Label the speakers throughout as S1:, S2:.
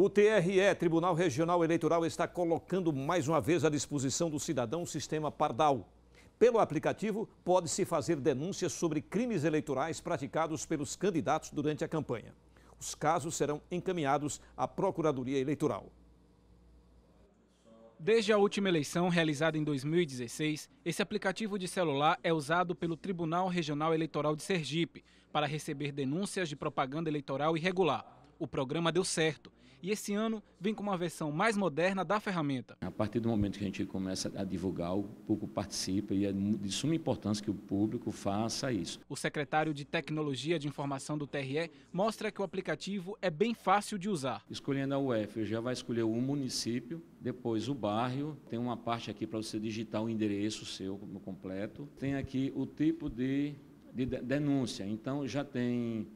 S1: O TRE, Tribunal Regional Eleitoral, está colocando mais uma vez à disposição do cidadão o sistema Pardal. Pelo aplicativo, pode-se fazer denúncias sobre crimes eleitorais praticados pelos candidatos durante a campanha. Os casos serão encaminhados à
S2: Procuradoria Eleitoral. Desde a última eleição, realizada em 2016, esse aplicativo de celular é usado pelo Tribunal Regional Eleitoral de Sergipe para receber denúncias de propaganda eleitoral irregular. O programa deu certo e esse ano vem com uma versão mais moderna da ferramenta.
S3: A partir do momento que a gente começa a divulgar, o público participa e é de suma importância que o público faça isso.
S2: O secretário de Tecnologia de Informação do TRE mostra que o aplicativo é bem fácil de usar.
S3: Escolhendo a UF, já vai escolher o município, depois o bairro, tem uma parte aqui para você digitar o endereço seu completo, tem aqui o tipo de, de denúncia, então já tem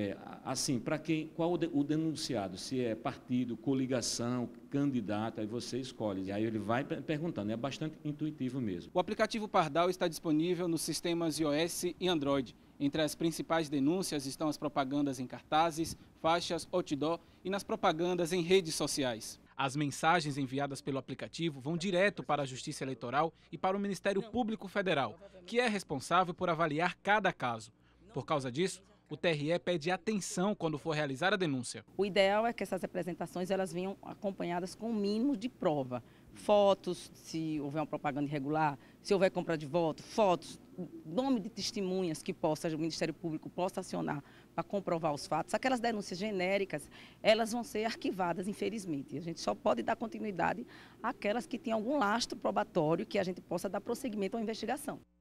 S3: é, assim, para quem, qual o denunciado? Se é partido, coligação, candidato, aí você escolhe. E aí ele vai perguntando, é bastante intuitivo mesmo.
S2: O aplicativo Pardal está disponível nos sistemas iOS e Android. Entre as principais denúncias estão as propagandas em cartazes, faixas, outdoor e nas propagandas em redes sociais. As mensagens enviadas pelo aplicativo vão direto para a Justiça Eleitoral e para o Ministério Público Federal, que é responsável por avaliar cada caso. Por causa disso, o TRE pede atenção quando for realizar a denúncia.
S4: O ideal é que essas apresentações elas venham acompanhadas com o mínimo de prova. Fotos, se houver uma propaganda irregular, se houver compra de voto, fotos, nome de testemunhas que possa, o Ministério Público possa acionar para comprovar os fatos, aquelas denúncias genéricas, elas vão ser arquivadas, infelizmente. A gente só pode dar continuidade àquelas que têm algum lastro probatório que a gente possa dar prosseguimento à investigação.